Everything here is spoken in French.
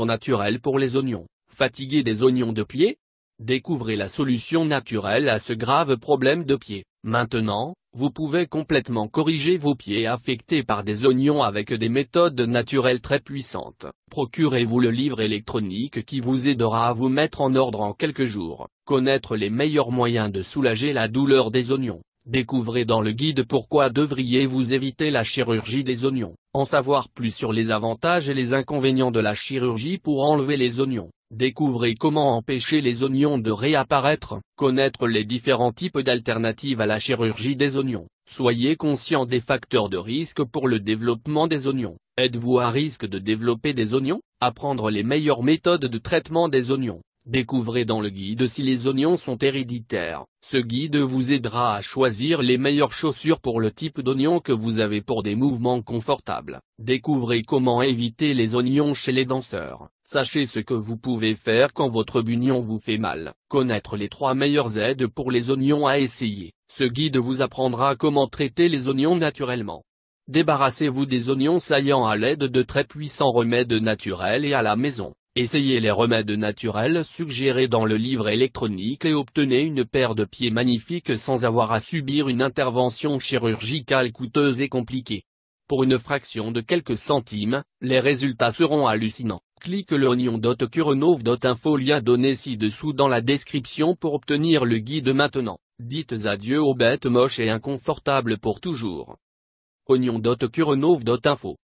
naturelle pour les oignons. Fatigué des oignons de pied Découvrez la solution naturelle à ce grave problème de pied. Maintenant, vous pouvez complètement corriger vos pieds affectés par des oignons avec des méthodes naturelles très puissantes. Procurez-vous le livre électronique qui vous aidera à vous mettre en ordre en quelques jours. Connaître les meilleurs moyens de soulager la douleur des oignons. Découvrez dans le guide pourquoi devriez-vous éviter la chirurgie des oignons. En savoir plus sur les avantages et les inconvénients de la chirurgie pour enlever les oignons. Découvrez comment empêcher les oignons de réapparaître. Connaître les différents types d'alternatives à la chirurgie des oignons. Soyez conscient des facteurs de risque pour le développement des oignons. Êtes-vous à risque de développer des oignons Apprendre les meilleures méthodes de traitement des oignons. Découvrez dans le guide si les oignons sont héréditaires. Ce guide vous aidera à choisir les meilleures chaussures pour le type d'oignon que vous avez pour des mouvements confortables. Découvrez comment éviter les oignons chez les danseurs. Sachez ce que vous pouvez faire quand votre bunion vous fait mal. Connaître les trois meilleures aides pour les oignons à essayer. Ce guide vous apprendra comment traiter les oignons naturellement. Débarrassez-vous des oignons saillants à l'aide de très puissants remèdes naturels et à la maison. Essayez les remèdes naturels suggérés dans le livre électronique et obtenez une paire de pieds magnifiques sans avoir à subir une intervention chirurgicale coûteuse et compliquée. Pour une fraction de quelques centimes, les résultats seront hallucinants. Clique l'oignon.curenov.info lien donné ci-dessous dans la description pour obtenir le guide maintenant. Dites adieu aux bêtes moches et inconfortables pour toujours. Info